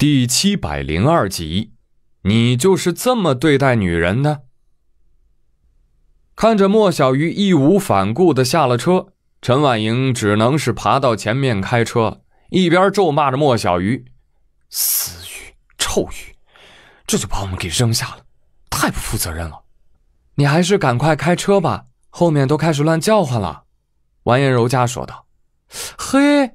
第七百零二集，你就是这么对待女人的？看着莫小鱼义无反顾的下了车，陈婉莹只能是爬到前面开车，一边咒骂着莫小鱼：“死鱼，臭鱼，这就把我们给扔下了，太不负责任了！”你还是赶快开车吧，后面都开始乱叫唤了。”完颜柔嘉说道：“嘿。”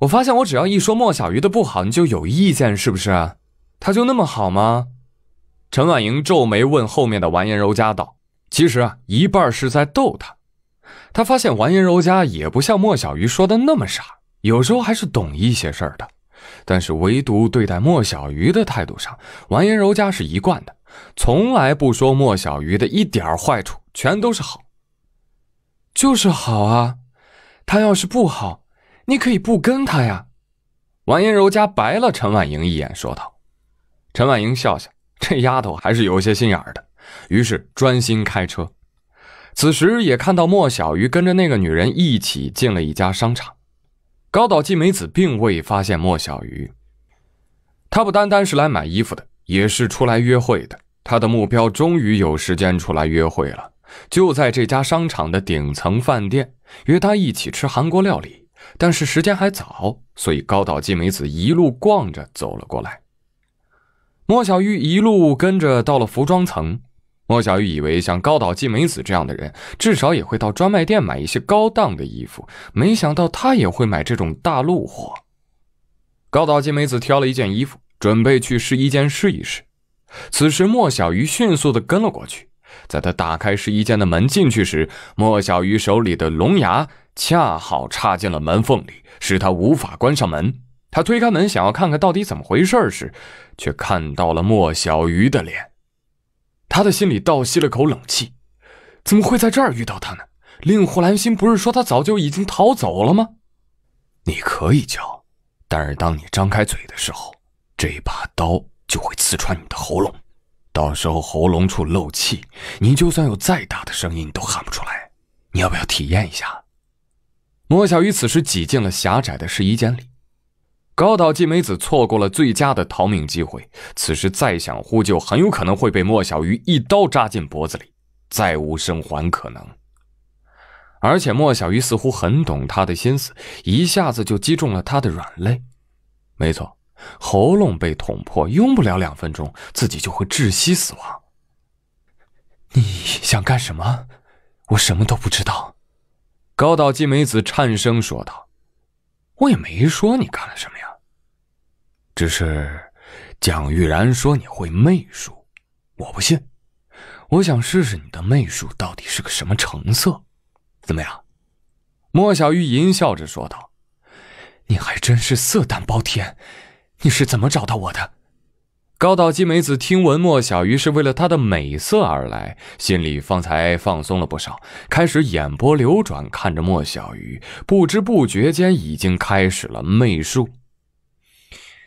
我发现我只要一说莫小鱼的不好，你就有意见，是不是？他就那么好吗？陈婉莹皱眉问后面的完颜柔嘉道：“其实啊，一半是在逗他。他发现完颜柔嘉也不像莫小鱼说的那么傻，有时候还是懂一些事儿的。但是唯独对待莫小鱼的态度上，完颜柔嘉是一贯的，从来不说莫小鱼的一点坏处，全都是好，就是好啊。他要是不好。”你可以不跟他呀，婉言柔家白了陈婉莹一眼，说道：“陈婉莹笑笑，这丫头还是有些心眼的。”于是专心开车。此时也看到莫小鱼跟着那个女人一起进了一家商场。高岛纪美子并未发现莫小鱼。她不单单是来买衣服的，也是出来约会的。她的目标终于有时间出来约会了，就在这家商场的顶层饭店约她一起吃韩国料理。但是时间还早，所以高岛纪美子一路逛着走了过来。莫小鱼一路跟着到了服装层。莫小鱼以为像高岛纪美子这样的人，至少也会到专卖店买一些高档的衣服，没想到她也会买这种大陆货。高岛纪美子挑了一件衣服，准备去试衣间试一试。此时，莫小鱼迅速地跟了过去。在她打开试衣间的门进去时，莫小鱼手里的龙牙。恰好插进了门缝里，使他无法关上门。他推开门，想要看看到底怎么回事时，却看到了莫小鱼的脸。他的心里倒吸了口冷气，怎么会在这儿遇到他呢？令狐兰心不是说他早就已经逃走了吗？你可以叫，但是当你张开嘴的时候，这把刀就会刺穿你的喉咙。到时候喉咙处漏气，你就算有再大的声音都喊不出来。你要不要体验一下？莫小鱼此时挤进了狭窄的试衣间里，高岛纪美子错过了最佳的逃命机会。此时再想呼救，很有可能会被莫小鱼一刀扎进脖子里，再无生还可能。而且莫小鱼似乎很懂他的心思，一下子就击中了他的软肋。没错，喉咙被捅破，用不了两分钟，自己就会窒息死亡。你想干什么？我什么都不知道。高岛纪美子颤声说道：“我也没说你干了什么呀，只是蒋玉然说你会媚术，我不信，我想试试你的媚术到底是个什么成色，怎么样？”莫小鱼淫笑着说道：“你还真是色胆包天，你是怎么找到我的？”高岛纪美子听闻莫小鱼是为了她的美色而来，心里方才放松了不少，开始眼波流转，看着莫小鱼，不知不觉间已经开始了媚术。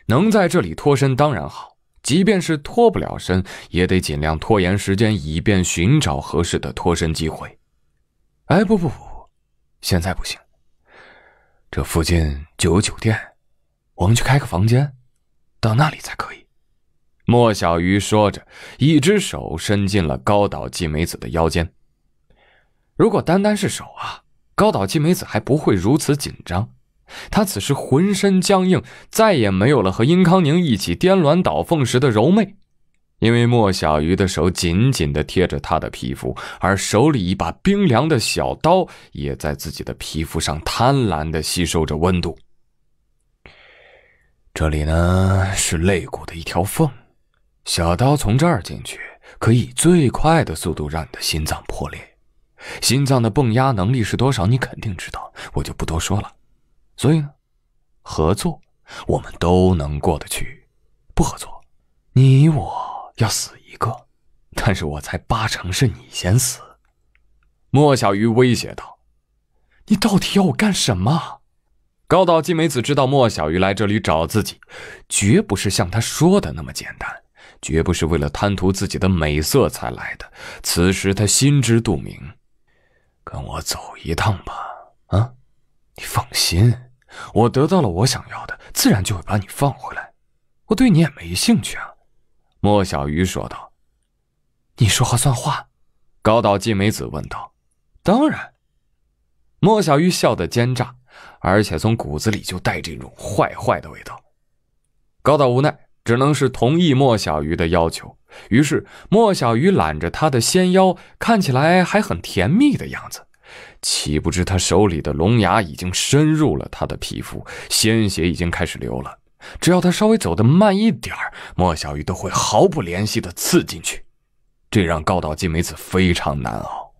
能在这里脱身当然好，即便是脱不了身，也得尽量拖延时间，以便寻找合适的脱身机会。哎，不不不，现在不行。这附近就有酒店，我们去开个房间，到那里才可以。莫小鱼说着，一只手伸进了高岛纪美子的腰间。如果单单是手啊，高岛纪美子还不会如此紧张。她此时浑身僵硬，再也没有了和殷康宁一起颠鸾倒凤时的柔媚，因为莫小鱼的手紧紧地贴着她的皮肤，而手里一把冰凉的小刀也在自己的皮肤上贪婪地吸收着温度。这里呢，是肋骨的一条缝。小刀从这儿进去，可以最快的速度让你的心脏破裂。心脏的泵压能力是多少？你肯定知道，我就不多说了。所以呢，合作，我们都能过得去；不合作，你我要死一个。但是我猜八成是你先死。”莫小鱼威胁道，“你到底要我干什么？”高岛纪美子知道莫小鱼来这里找自己，绝不是像他说的那么简单。绝不是为了贪图自己的美色才来的。此时他心知肚明，跟我走一趟吧。啊，你放心，我得到了我想要的，自然就会把你放回来。我对你也没兴趣啊。”莫小鱼说道。“你说话算话？”高岛纪美子问道。“当然。”莫小鱼笑得奸诈，而且从骨子里就带着一种坏坏的味道。高岛无奈。只能是同意莫小鱼的要求，于是莫小鱼揽着他的纤腰，看起来还很甜蜜的样子，岂不知他手里的龙牙已经深入了他的皮肤，鲜血已经开始流了。只要他稍微走得慢一点儿，莫小鱼都会毫不怜惜地刺进去，这让高岛静美子非常难熬。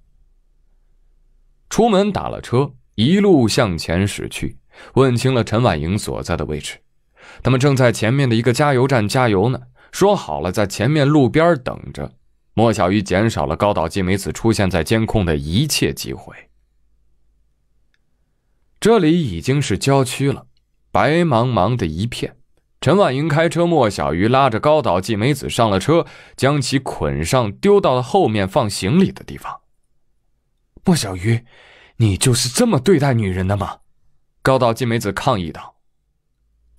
出门打了车，一路向前驶去，问清了陈婉莹所在的位置。他们正在前面的一个加油站加油呢，说好了在前面路边等着。莫小鱼减少了高岛纪美子出现在监控的一切机会。这里已经是郊区了，白茫茫的一片。陈婉莹开车，莫小鱼拉着高岛纪美子上了车，将其捆上，丢到了后面放行李的地方。莫小鱼，你就是这么对待女人的吗？高岛纪美子抗议道。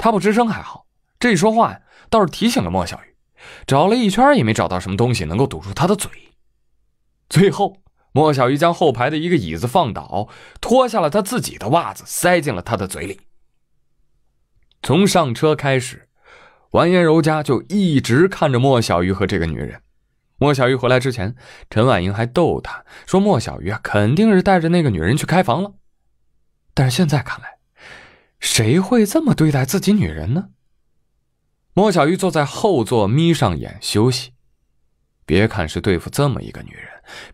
他不吱声还好，这一说话呀，倒是提醒了莫小鱼。找了一圈也没找到什么东西能够堵住他的嘴。最后，莫小鱼将后排的一个椅子放倒，脱下了他自己的袜子，塞进了他的嘴里。从上车开始，完颜柔家就一直看着莫小鱼和这个女人。莫小鱼回来之前，陈婉莹还逗他说：“莫小鱼啊，肯定是带着那个女人去开房了。”但是现在看来，谁会这么对待自己女人呢？莫小鱼坐在后座，眯上眼休息。别看是对付这么一个女人，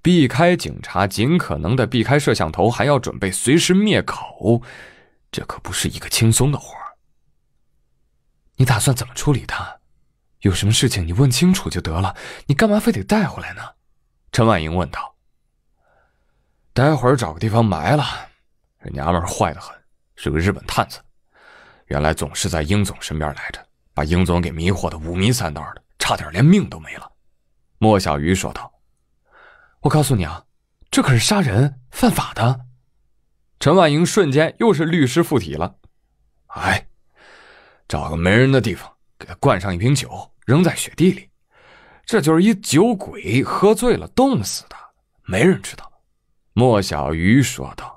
避开警察，尽可能的避开摄像头，还要准备随时灭口，这可不是一个轻松的活儿。你打算怎么处理她？有什么事情你问清楚就得了，你干嘛非得带回来呢？陈婉莹问道。待会儿找个地方埋了，这娘们坏的很。是个日本探子，原来总是在英总身边来着，把英总给迷惑的五迷三道的，差点连命都没了。莫小鱼说道：“我告诉你啊，这可是杀人犯法的。”陈婉莹瞬间又是律师附体了：“哎，找个没人的地方，给他灌上一瓶酒，扔在雪地里，这就是一酒鬼喝醉了冻死的，没人知道。”莫小鱼说道。